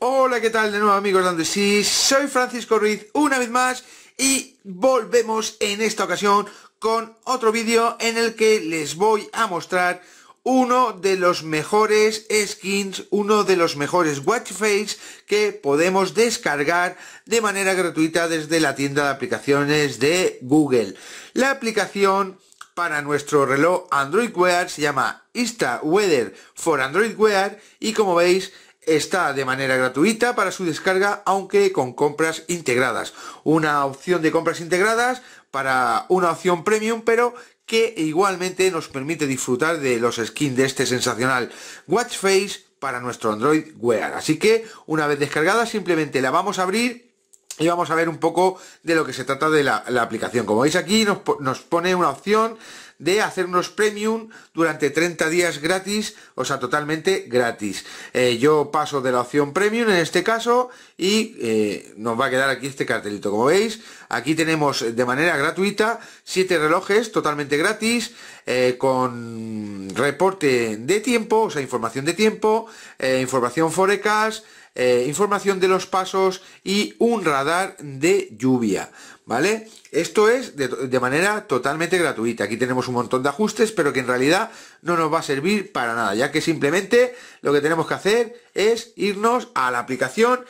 Hola, ¿qué tal de nuevo amigos de sí Soy Francisco Ruiz una vez más y volvemos en esta ocasión con otro vídeo en el que les voy a mostrar uno de los mejores skins, uno de los mejores watch faces que podemos descargar de manera gratuita desde la tienda de aplicaciones de Google. La aplicación para nuestro reloj Android Wear se llama Insta Weather for Android Wear y como veis está de manera gratuita para su descarga, aunque con compras integradas. Una opción de compras integradas para una opción premium, pero que igualmente nos permite disfrutar de los skins de este sensacional Watch Face para nuestro Android Wear. Así que una vez descargada simplemente la vamos a abrir y vamos a ver un poco de lo que se trata de la, aplicación. Como veis aquí nos, nos pone una opción de unos premium durante 30 días gratis, o sea, totalmente gratis. Eh, yo paso de la opción premium en este caso y eh, nos va a quedar aquí este cartelito. Como veis, aquí tenemos de manera gratuita 7 relojes totalmente gratis, eh, con reporte de tiempo, o sea, información de tiempo, información forecast, eh, información de los pasos y un radar de lluvia, ¿vale? Esto es de, de, manera totalmente gratuita. Aquí tenemos un montón de ajustes, pero que en realidad no nos va a servir para nada, ya que simplemente lo que tenemos que hacer es irnos a la aplicación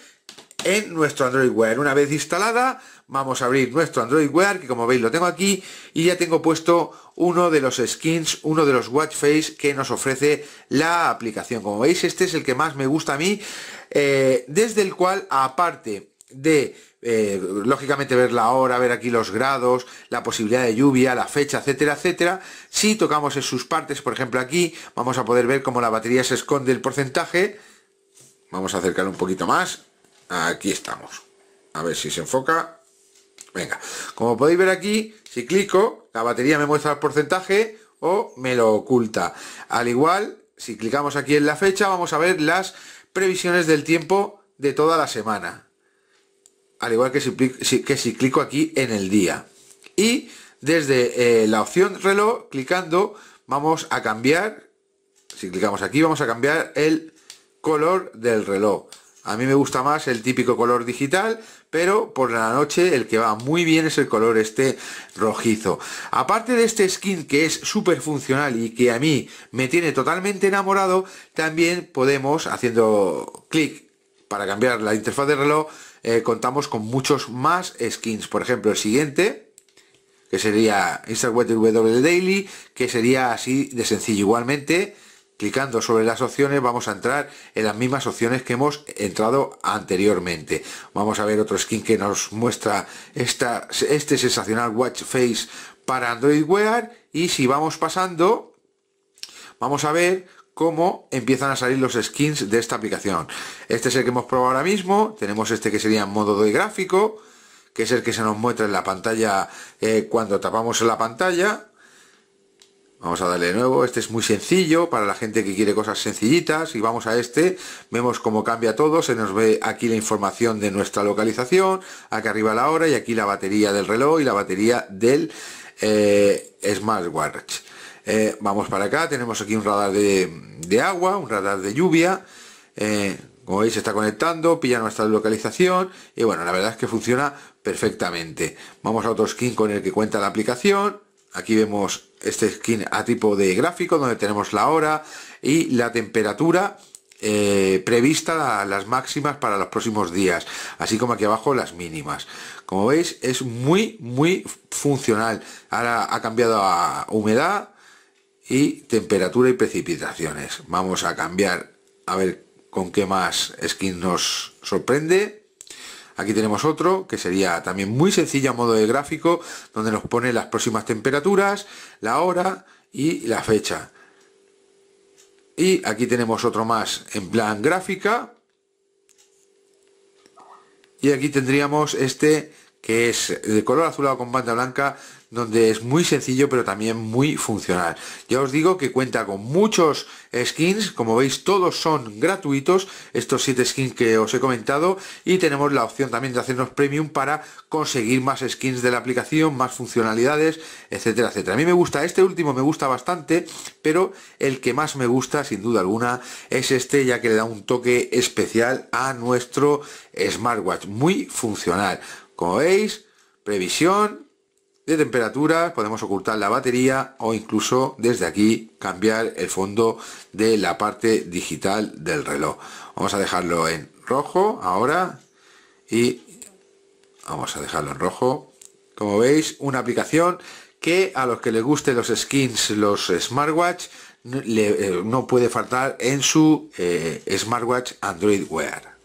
en nuestro Android Wear. Una vez instalada, vamos a abrir nuestro Android Wear, que como veis lo tengo aquí, y ya tengo puesto uno de los skins, uno de los watch face que nos ofrece la aplicación. Como veis, este es el que más me gusta a mí, eh, desde el cual, aparte de eh, lógicamente ver la hora, ver aquí los grados, la posibilidad de lluvia, la fecha, etcétera, etcétera. Si tocamos en sus partes, por ejemplo aquí, vamos a poder ver cómo la batería se esconde el porcentaje. Vamos a acercar un poquito más. Aquí estamos. A ver si se enfoca. Venga, como podéis ver aquí, si clico, la batería me muestra el porcentaje o me lo oculta. Al igual, si clicamos aquí en la fecha, vamos a ver las previsiones del tiempo de toda la semana. Al igual que si, que si clico aquí en el día. Y desde eh, la opción reloj, clicando, vamos a cambiar, si clicamos aquí, vamos a cambiar el color del reloj. A mí me gusta más el típico color digital, pero por la noche el que va muy bien es el color este rojizo. Aparte de este skin que es súper funcional y que a mí me tiene totalmente enamorado, también podemos, haciendo clic para cambiar la interfaz de reloj, eh, contamos con muchos más skins. Por ejemplo, el siguiente, que sería Instagram Daily, que sería así de sencillo igualmente. Clicando sobre las opciones vamos a entrar en las mismas opciones que hemos entrado anteriormente. Vamos a ver otro skin que nos muestra esta, este sensacional watch face para Android Wear. Y si vamos pasando, vamos a ver cómo empiezan a salir los skins de esta aplicación. Este es el que hemos probado ahora mismo, tenemos este que sería en modo de gráfico, que es el que se nos muestra en la pantalla eh, cuando tapamos en la pantalla, Vamos a darle de nuevo, este es muy sencillo para la gente que quiere cosas sencillitas y vamos a este, vemos cómo cambia todo, se nos ve aquí la información de nuestra localización, acá arriba la hora y aquí la batería del reloj y la batería del eh, smartwatch. Eh, vamos para acá, tenemos aquí un radar de, agua, un radar de lluvia, eh, como veis está conectando, pilla nuestra localización y bueno, la verdad es que funciona perfectamente. Vamos a otro skin con el que cuenta la aplicación Aquí vemos este skin a tipo de gráfico donde tenemos la hora y la temperatura eh, prevista prevista las máximas para los próximos días, así como aquí abajo las mínimas. Como veis es muy muy funcional. Ahora ha cambiado a humedad y temperatura y precipitaciones. Vamos a cambiar a ver con qué más skin nos sorprende. Aquí tenemos otro, que sería también muy sencillo a modo de gráfico, donde nos pone las próximas temperaturas, la hora y la fecha. Y aquí tenemos otro más en plan gráfica. Y aquí tendríamos este que es de color azulado con banda blanca, donde es muy sencillo pero también muy funcional. Ya os digo que cuenta con muchos skins, como veis todos son gratuitos, estos 7 skins que os he comentado, y tenemos la opción también de hacernos premium para conseguir más skins de la aplicación, más funcionalidades, etcétera, etcétera. A mí me gusta, este último me gusta bastante, pero el que más me gusta sin duda alguna es este, ya que le da un toque especial a nuestro smartwatch, muy funcional como veis, previsión de temperatura, podemos ocultar la batería o incluso desde aquí cambiar el fondo de la parte digital del reloj. Vamos a dejarlo en rojo ahora y vamos a dejarlo en rojo. Como veis, una aplicación que a los que les gusten los skins, los smartwatch, no eh, puede faltar en su eh, smartwatch Android Wear.